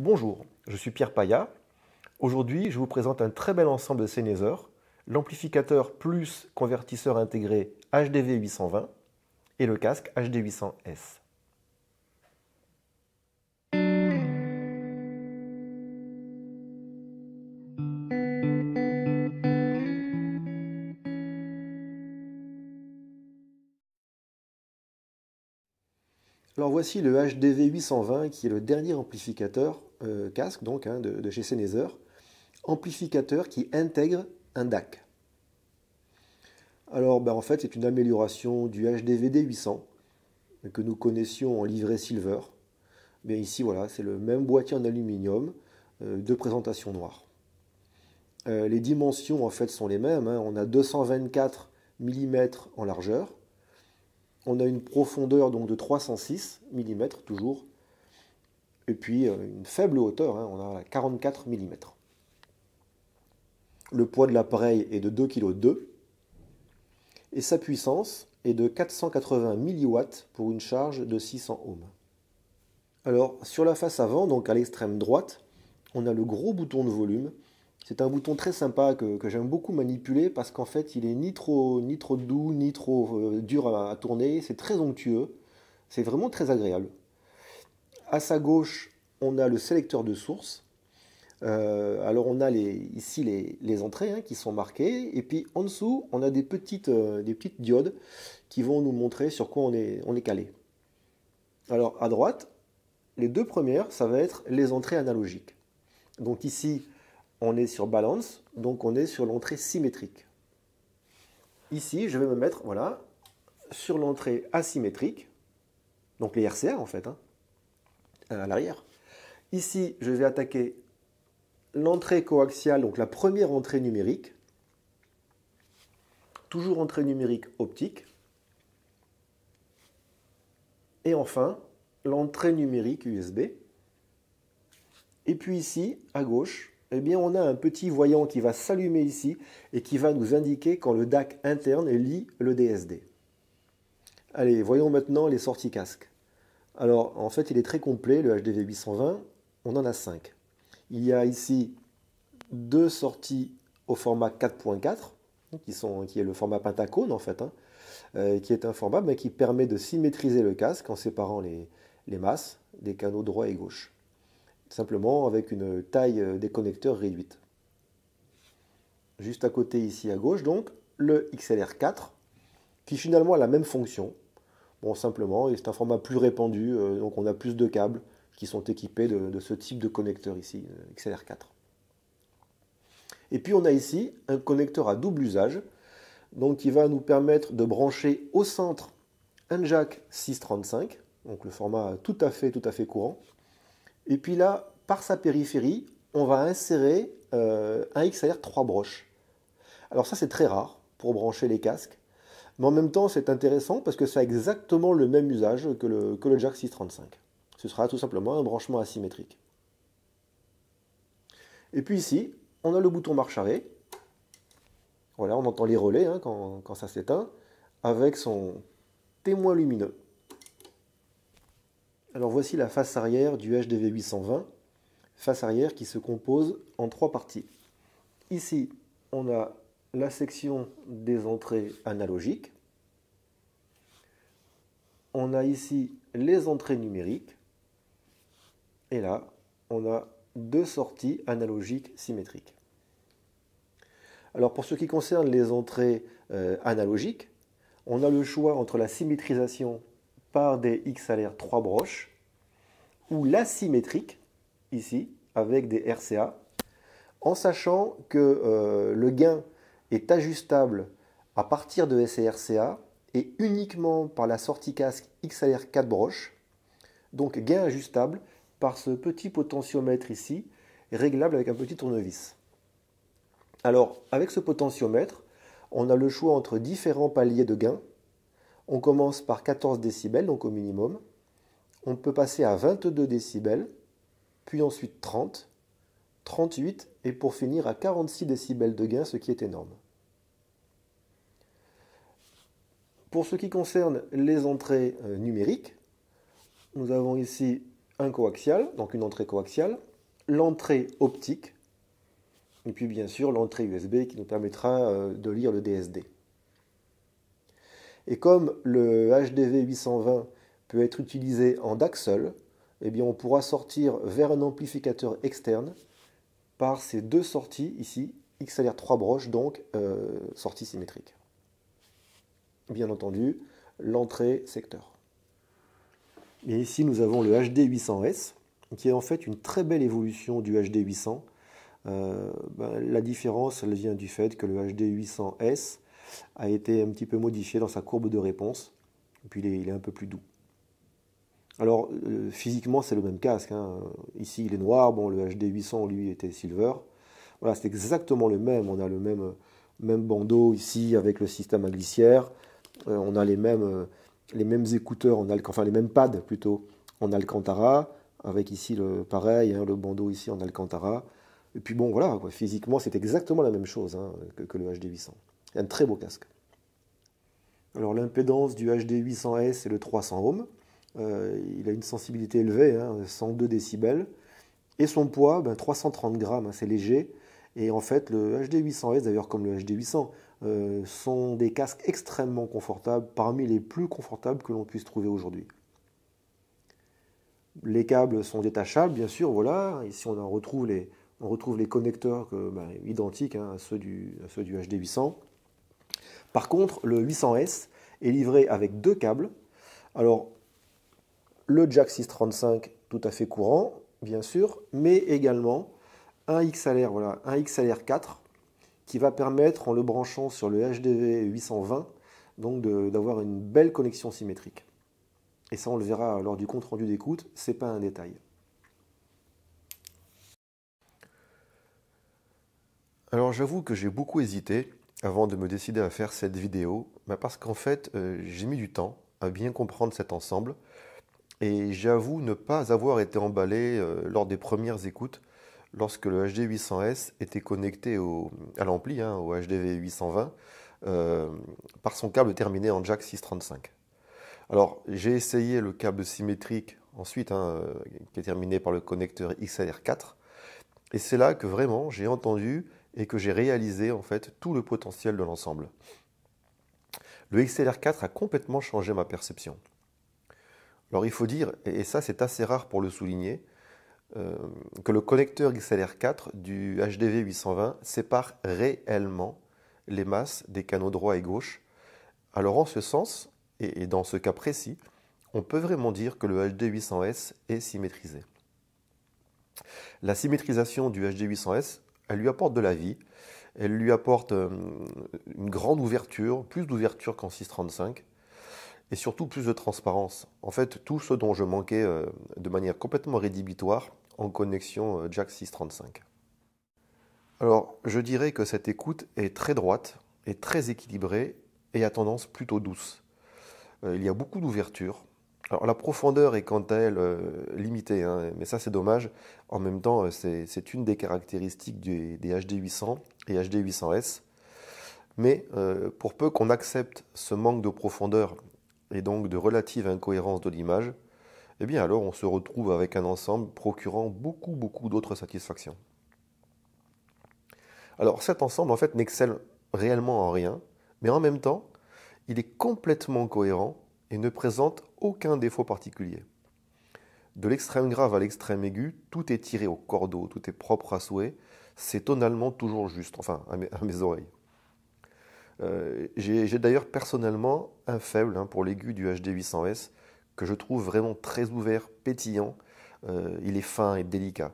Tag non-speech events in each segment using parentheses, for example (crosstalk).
Bonjour, je suis Pierre Paya. Aujourd'hui, je vous présente un très bel ensemble de Sennheiser, l'amplificateur plus convertisseur intégré HDV820 et le casque HD800S. Alors voici le HDV820 qui est le dernier amplificateur euh, casque donc hein, de, chez Sennheiser, amplificateur qui intègre un DAC. Alors ben, en fait c'est une amélioration du HDVD800 euh, que nous connaissions en livret silver. Mais ici voilà c'est le même boîtier en aluminium euh, de présentation noire. les dimensions en fait sont les mêmes. Hein. On a 224 mm en largeur on a une profondeur donc de 306 mm toujours, et puis euh, une faible hauteur, hein, on a 44 mm. Le poids de l'appareil est de 2,2 kg et sa puissance est de 480 mW pour une charge de 600 ohms. Alors sur la face avant, donc à l'extrême droite, on a le gros bouton de volume c'est un bouton très sympa que, j'aime beaucoup manipuler parce qu'en fait il est ni trop, ni trop doux, ni trop euh, dur à, tourner, c'est très onctueux, c'est vraiment très agréable. À sa gauche, on a le sélecteur de source. Euh, alors on a ici les, entrées hein, qui sont marquées et puis en dessous on a des petites, euh, des petites diodes qui vont nous montrer sur quoi on est, on est calé. Alors à droite, les deux premières, ça va être les entrées analogiques. Donc ici, on est sur balance, donc on est sur l'entrée symétrique. Ici, je vais me mettre, voilà, sur l'entrée asymétrique, donc les RCA en fait, hein, euh, à l'arrière. Ici, je vais attaquer l'entrée coaxiale, donc la première entrée numérique, toujours entrée numérique optique, et enfin l'entrée numérique USB. Et puis ici, à gauche, eh bien on a un petit voyant qui va s'allumer ici et qui va nous indiquer quand le DAC interne lit le DSD. Allez, voyons maintenant les sorties casque. Alors en fait il est très complet, le HDV 820, on en a 5. Il y a ici deux sorties au format 4.4, hein, qui, sont, qui est le format pentacone en fait, hein, euh, qui est un format mais qui permet de symétriser le casque en séparant les masses des canaux droit et gauche simplement avec une taille euh, des connecteurs réduite. Juste à côté ici à gauche donc, le XLR4 qui finalement a la même fonction. Bon simplement, c'est un format plus répandu, euh, donc on a plus de câbles qui sont équipés de, de ce type de connecteur ici, euh, XLR4. Et puis on a ici un connecteur à double usage, donc qui va nous permettre de brancher au centre un jack 635, donc le format tout à fait tout à fait courant, et puis là, par sa périphérie, on va insérer euh, un XR 3 broches. Alors ça, c'est très rare pour brancher les casques. Mais en même temps, c'est intéressant parce que ça a exactement le même usage que le, jack 635. Ce sera tout simplement un branchement asymétrique. Et puis ici, on a le bouton marche arrêt. Voilà, on entend les relais hein, quand ça s'éteint, avec son témoin lumineux. Alors voici la face arrière du HDV 820, face arrière qui se compose en trois parties. Ici, on a la section des entrées analogiques. On a ici les entrées numériques. Et là, on a deux sorties analogiques symétriques. Alors pour ce qui concerne les entrées euh, analogiques, on a le choix entre la symétrisation par des XLR 3 broches, ou l'asymétrique, ici, avec des RCA, en sachant que euh, le gain est ajustable à partir de SRCA et uniquement par la sortie casque XLR 4 broches. Donc gain ajustable par ce petit potentiomètre ici, réglable avec un petit tournevis. Alors avec ce potentiomètre, on a le choix entre différents paliers de gain on commence par 14 décibels, donc au minimum. On peut passer à 22 décibels, puis ensuite 30, 38 et pour finir à 46 décibels de gain, ce qui est énorme. Pour ce qui concerne les entrées euh, numériques, nous avons ici un coaxial, donc une entrée coaxiale, l'entrée optique, et puis bien sûr l'entrée USB qui nous permettra euh, de lire le DSD. Et comme le HDV 820 peut être utilisé en DAC seul, eh bien on pourra sortir vers un amplificateur externe par ces deux sorties ici, XLR 3 broches, donc euh, sortie symétrique. Bien entendu, l'entrée secteur. Et ici, nous avons le HD800S, qui est en fait une très belle évolution du HD800. Euh, ben, la différence, vient du fait que le HD800S a été un petit peu modifié dans sa courbe de réponse. Et puis il est, un peu plus doux. Alors euh, physiquement c'est le même casque. Hein. Ici il est noir, bon le HD 800 lui était silver. Voilà c'est exactement le même. On a le même, même bandeau ici avec le système à glissière. Euh, on a les mêmes, euh, les mêmes écouteurs, en enfin les mêmes pads plutôt en Alcantara avec ici le pareil, hein, le bandeau ici en Alcantara. Et puis bon, voilà, physiquement, c'est exactement la même chose hein, que, que, le HD800. Un très beau casque. Alors l'impédance du HD 800S est le 300 ohms. Euh, il a une sensibilité élevée, 102 hein, décibels. Et son poids, 330 ben, grammes, hein, c'est léger. Et en fait, le HD800S, d'ailleurs comme le HD800, euh, sont des casques extrêmement confortables, parmi les plus confortables que l'on puisse trouver aujourd'hui. Les câbles sont détachables, bien sûr, voilà. Ici, on en retrouve les, on retrouve les connecteurs ben, identiques hein, à, ceux du, à ceux du HD800. Par contre, le 800S est livré avec deux câbles. Alors, le jack 635 tout à fait courant, bien sûr, mais également un XLR, voilà, un XLR 4 qui va permettre, en le branchant sur le HDV 820, donc d'avoir une belle connexion symétrique. Et ça, on le verra lors du compte rendu d'écoute, c'est pas un détail. Alors j'avoue que j'ai beaucoup hésité avant de me décider à faire cette vidéo, bah, parce qu'en fait euh, j'ai mis du temps à bien comprendre cet ensemble et j'avoue ne pas avoir été emballé euh, lors des premières écoutes lorsque le HD800S était connecté à l'ampli, hein, au HDV820, euh, par son câble terminé en jack 635. Alors j'ai essayé le câble symétrique ensuite, hein, qui est terminé par le connecteur XLR4, et c'est là que vraiment j'ai entendu et que j'ai réalisé en fait tout le potentiel de l'ensemble. Le XLR4 a complètement changé ma perception. Alors il faut dire, et ça c'est assez rare pour le souligner, euh, que le connecteur XLR4 du HDV 820 sépare réellement les masses des canaux droit et gauche. Alors en ce sens, et, et dans ce cas précis, on peut vraiment dire que le HD800S est symétrisé. La symétrisation du HD800S elle lui apporte de la vie, elle lui apporte euh, une grande ouverture, plus d'ouverture qu'en 635, et surtout plus de transparence. En fait, tout ce dont je manquais euh, de manière complètement rédhibitoire en connexion euh, Jack 635. Alors, je dirais que cette écoute est très droite, est très équilibrée et a tendance plutôt douce. Il y a beaucoup d'ouverture, alors la profondeur est quant à elle euh, limitée, hein, mais ça c'est dommage. En même temps, euh, c'est une des caractéristiques des, HD800 et HD800S. Mais euh, pour peu qu'on accepte ce manque de profondeur et donc de relative incohérence de l'image, eh bien alors on se retrouve avec un ensemble procurant beaucoup beaucoup d'autres satisfactions. Alors cet ensemble en fait n'excelle réellement en rien, mais en même temps il est complètement cohérent et ne présente aucun défaut particulier. De l'extrême grave à l'extrême aigu, tout est tiré au cordeau, tout est propre à souhait, c'est tonalement toujours juste, enfin à mes, oreilles. Euh, j'ai d'ailleurs personnellement un faible hein, pour l'aigu du HD800S, que je trouve vraiment très ouvert, pétillant, euh, il est fin et délicat.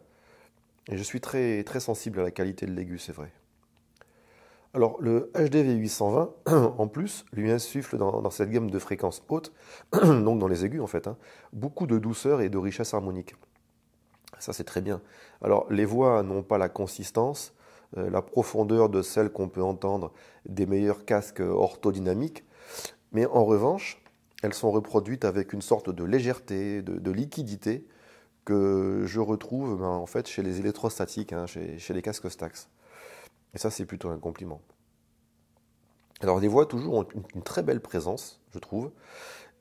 Et je suis très, très sensible à la qualité de l'aigu, c'est vrai. Alors le HDV820, (clears throat) en plus, lui insuffle dans, cette gamme de fréquences hautes, (clears throat) donc dans les aigus en fait, hein. beaucoup de douceur et de richesse harmonique. Ça c'est très bien. Alors les voix n'ont pas la consistance, euh, la profondeur de celles qu'on peut entendre des meilleurs casques orthodynamiques, mais en revanche, elles sont reproduites avec une sorte de légèreté, de, liquidité que je retrouve ben, en fait chez les électrostatiques, hein, chez, chez les casques Stax. Et ça, c'est plutôt un compliment. Alors les voix toujours ont une très belle présence, je trouve.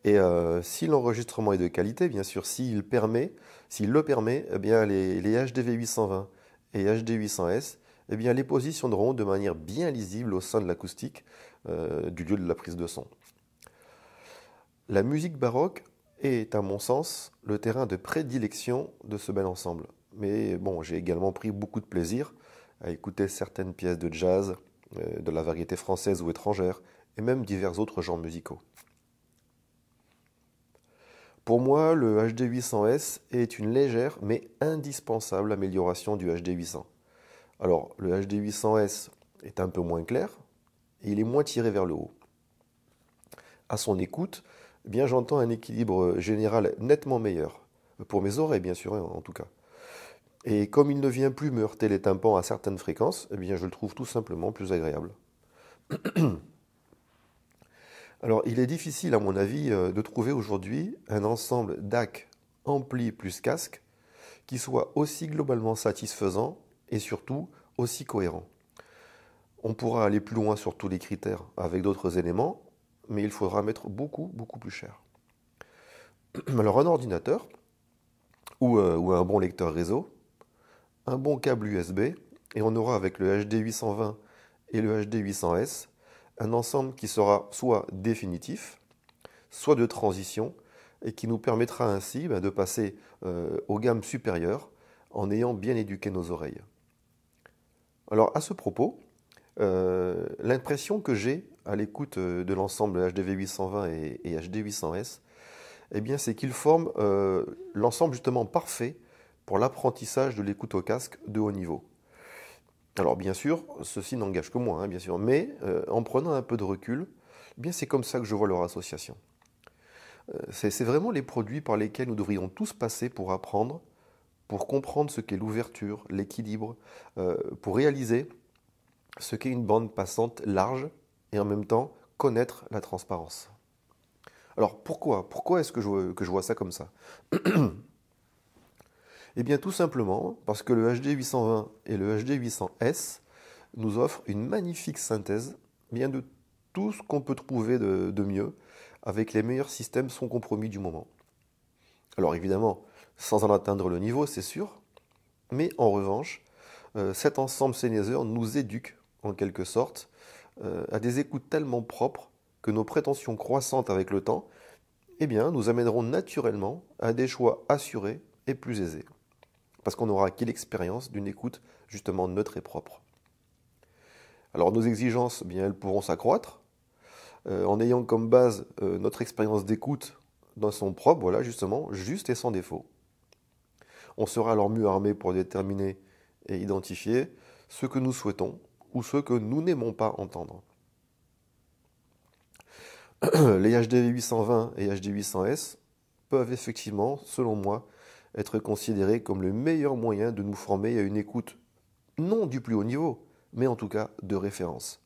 Et euh, si l'enregistrement est de qualité, bien sûr, s'il permet, s'il le permet, eh bien les, HDV 820 et HD 800S, eh bien les positionneront de manière bien lisible au sein de l'acoustique euh, du lieu de la prise de son. La musique baroque est, à mon sens, le terrain de prédilection de ce bel ensemble. Mais bon, j'ai également pris beaucoup de plaisir à écouter certaines pièces de jazz, euh, de la variété française ou étrangère, et même divers autres genres musicaux. Pour moi, le HD800S est une légère mais indispensable amélioration du HD800. Alors, le HD800S est un peu moins clair et il est moins tiré vers le haut. À son écoute, eh bien j'entends un équilibre général nettement meilleur, pour mes oreilles bien sûr hein, en tout cas. Et comme il ne vient plus me heurter les tympans à certaines fréquences, eh bien je le trouve tout simplement plus agréable. (clears throat) Alors il est difficile à mon avis euh, de trouver aujourd'hui un ensemble DAC ampli plus casque qui soit aussi globalement satisfaisant et surtout aussi cohérent. On pourra aller plus loin sur tous les critères avec d'autres éléments, mais il faudra mettre beaucoup, beaucoup plus cher. (clears throat) Alors un ordinateur euh, ou un bon lecteur réseau, un bon câble USB et on aura avec le HD820 et le HD800S un ensemble qui sera soit définitif, soit de transition et qui nous permettra ainsi ben, de passer euh, aux gammes supérieures en ayant bien éduqué nos oreilles. Alors à ce propos, euh, l'impression que j'ai à l'écoute euh, de l'ensemble HDV820 et, HD800S, eh bien, c'est qu'ils forment l'ensemble justement parfait pour l'apprentissage de l'écoute au casque de haut niveau. Alors bien sûr, ceci n'engage que moi, hein, bien sûr, mais euh, en prenant un peu de recul, eh bien c'est comme ça que je vois leur association. Euh, c'est vraiment les produits par lesquels nous devrions tous passer pour apprendre, pour comprendre ce qu'est l'ouverture, l'équilibre, euh, pour réaliser ce qu'est une bande passante large et en même temps connaître la transparence. Alors pourquoi Pourquoi est-ce que je, que je vois ça comme ça (clears throat) Eh bien tout simplement parce que le HD 820 et le HD 800S nous offrent une magnifique synthèse bien de tout ce qu'on peut trouver de, mieux avec les meilleurs systèmes sans compromis du moment. Alors évidemment, sans en atteindre le niveau, c'est sûr, mais en revanche, euh, cet ensemble Sennheiser nous éduque en quelque sorte euh, à des écoutes tellement propres que nos prétentions croissantes avec le temps eh bien, nous amèneront naturellement à des choix assurés et plus aisés parce qu'on aura qu'une expérience d'une écoute justement neutre et propre. Alors nos exigences, eh bien, elles pourront s'accroître euh, en ayant comme base euh, notre expérience d'écoute dans son propre, voilà justement, juste et sans défaut. On sera alors mieux armé pour déterminer et identifier ce que nous souhaitons ou ce que nous n'aimons pas entendre. (clears throat) Les HDV 820 et HD 800S peuvent effectivement, selon moi, être considéré comme le meilleur moyen de nous former à une écoute, non du plus haut niveau, mais en tout cas de référence.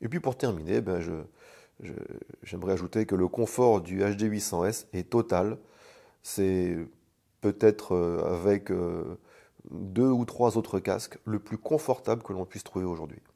Et puis pour terminer, ben j'aimerais ajouter que le confort du HD800S est total. C'est peut-être euh, avec euh, deux ou trois autres casques le plus confortable que l'on puisse trouver aujourd'hui.